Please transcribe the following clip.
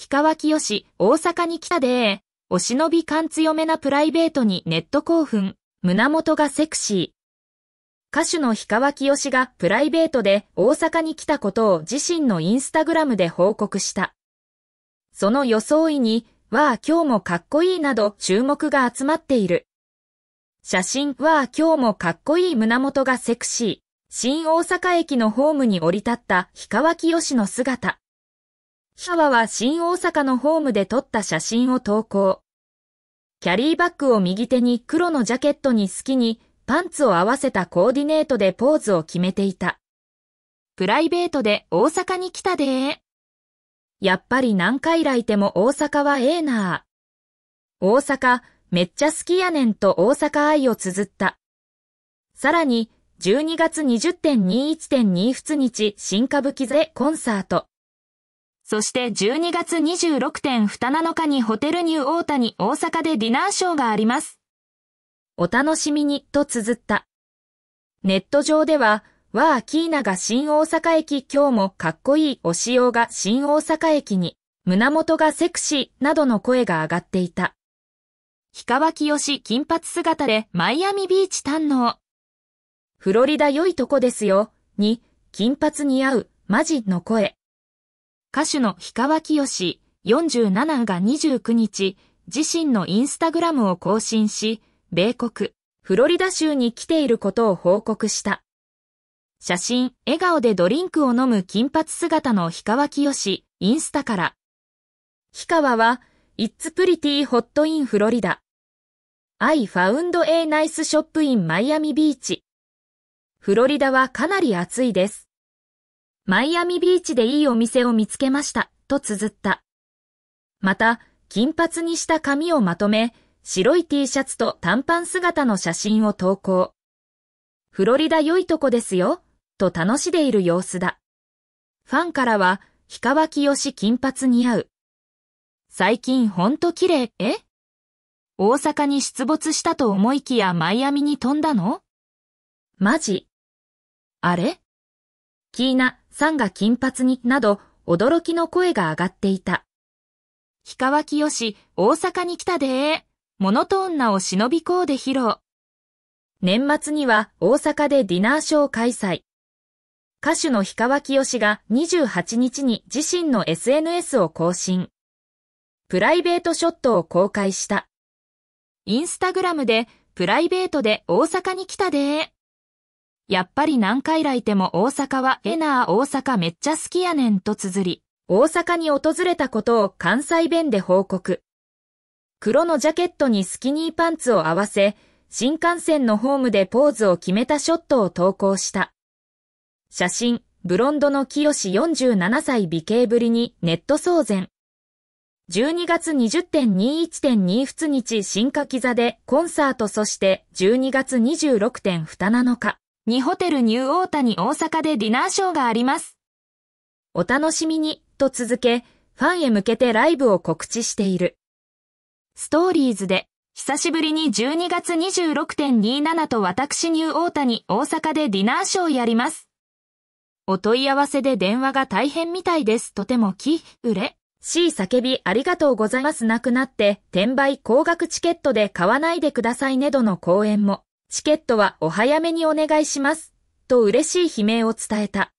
氷川きよし、大阪に来たでお忍び感強めなプライベートにネット興奮、胸元がセクシー。歌手の氷川きよしがプライベートで大阪に来たことを自身のインスタグラムで報告した。その装いに、わあ今日もかっこいいなど注目が集まっている。写真は今日もかっこいい胸元がセクシー。新大阪駅のホームに降り立った氷川きよしの姿。シャワは新大阪のホームで撮った写真を投稿。キャリーバッグを右手に黒のジャケットに好きにパンツを合わせたコーディネートでポーズを決めていた。プライベートで大阪に来たでー。やっぱり何回来ても大阪はええなー。大阪、めっちゃ好きやねんと大阪愛を綴った。さらに、12月20.21.2日新歌舞伎座でコンサート。そして12月26.27日にホテルニューオータに大阪でディナーショーがあります。お楽しみにと綴った。ネット上では、わあ、キーナが新大阪駅今日もかっこいいお仕様が新大阪駅に、胸元がセクシーなどの声が上がっていた。氷川きよし金髪姿でマイアミビーチ堪能。フロリダ良いとこですよ、に、金髪似合う、マジの声。歌手の氷川きよし47が29日、自身のインスタグラムを更新し、米国、フロリダ州に来ていることを報告した。写真、笑顔でドリンクを飲む金髪姿の氷川きよし、インスタから。氷川は、It's pretty hot in Florida. I found a nice shop in Miami Beach. フロリダはかなり暑いです。マイアミビーチでいいお店を見つけました、と綴った。また、金髪にした髪をまとめ、白い T シャツと短パン姿の写真を投稿。フロリダ良いとこですよ、と楽しんでいる様子だ。ファンからは、氷川きよし金髪似合う。最近ほんと綺麗、え大阪に出没したと思いきやマイアミに飛んだのマジあれキーナ、さんが金髪に、など、驚きの声が上がっていた。氷川きよし、大阪に来たでー。モノトーンなを忍びこうで披露。年末には大阪でディナーショー開催。歌手の氷川きよしが28日に自身の SNS を更新。プライベートショットを公開した。インスタグラムでプライベートで大阪に来たでー。やっぱり何回来ても大阪はえなあ大阪めっちゃ好きやねんと綴り、大阪に訪れたことを関西弁で報告。黒のジャケットにスキニーパンツを合わせ、新幹線のホームでポーズを決めたショットを投稿した。写真、ブロンドの清47歳美形ぶりにネット騒然。12月20.21.2日新柿座でコンサートそして12月26.2 7日。2ホテルニューオータニ大阪でディナーショーがあります。お楽しみに、と続け、ファンへ向けてライブを告知している。ストーリーズで、久しぶりに12月26.27と私ニューオータニ大阪でディナーショーやります。お問い合わせで電話が大変みたいです。とてもき、うれ。しい叫びありがとうございますなくなって、転売高額チケットで買わないでくださいねどの講演も。チケットはお早めにお願いします、と嬉しい悲鳴を伝えた。